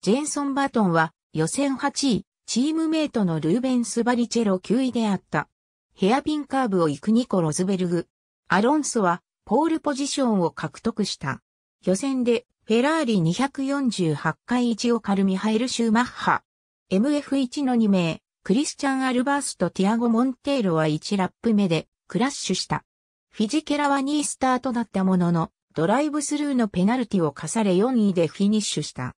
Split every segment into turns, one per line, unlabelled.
ジェンソン・バトンは予選8位、チームメイトのルーベンス・バリチェロ9位であった。ヘアピンカーブを行くニコ・ロズベルグ。アロンソはポールポジションを獲得した。予選でフェラーリ248回1をカルミハエル・シューマッハ。MF1 の2名、クリスチャン・アルバースとティアゴ・モンテーロは1ラップ目でクラッシュした。フィジケラは2位スタートだったものの、ドライブスルーのペナルティを課され4位でフィニッシュした。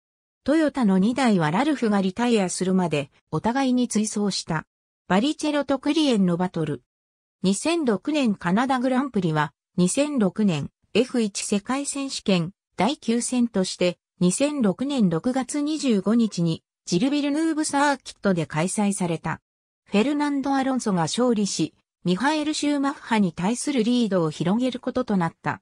トヨタの2台はラルフがリタイアするまでお互いに追走した。バリチェロとクリエンのバトル。2006年カナダグランプリは2006年 F1 世界選手権第9戦として2006年6月25日にジルビルヌーブサーキットで開催された。フェルナンド・アロンソが勝利し、ミハエル・シューマッハに対するリードを広げることとなった。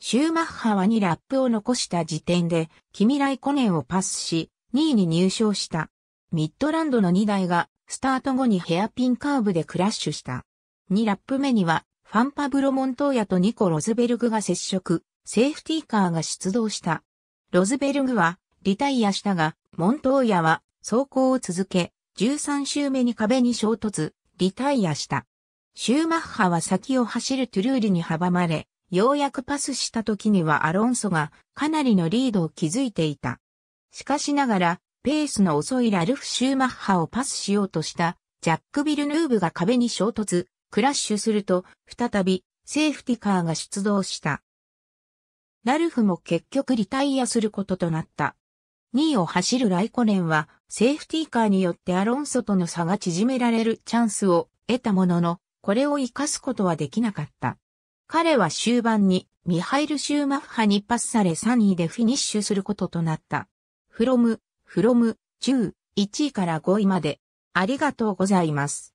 シューマッハは2ラップを残した時点で、キミライコネンをパスし、2位に入賞した。ミッドランドの2台が、スタート後にヘアピンカーブでクラッシュした。2ラップ目には、ファンパブロ・モントーヤとニコ・ロズベルグが接触、セーフティーカーが出動した。ロズベルグは、リタイアしたが、モントーヤは、走行を続け、13周目に壁に衝突、リタイアした。シューマッハは先を走るトゥルーリに阻まれ、ようやくパスした時にはアロンソがかなりのリードを築いていた。しかしながら、ペースの遅いラルフ・シューマッハをパスしようとしたジャック・ビルヌーブが壁に衝突、クラッシュすると、再びセーフティカーが出動した。ラルフも結局リタイアすることとなった。2位を走るライコレンは、セーフティーカーによってアロンソとの差が縮められるチャンスを得たものの、これを活かすことはできなかった。彼は終盤にミハイル・シューマッハにパスされ3位でフィニッシュすることとなった。フロム、フロム、10、1位から5位まで。ありがとうございます。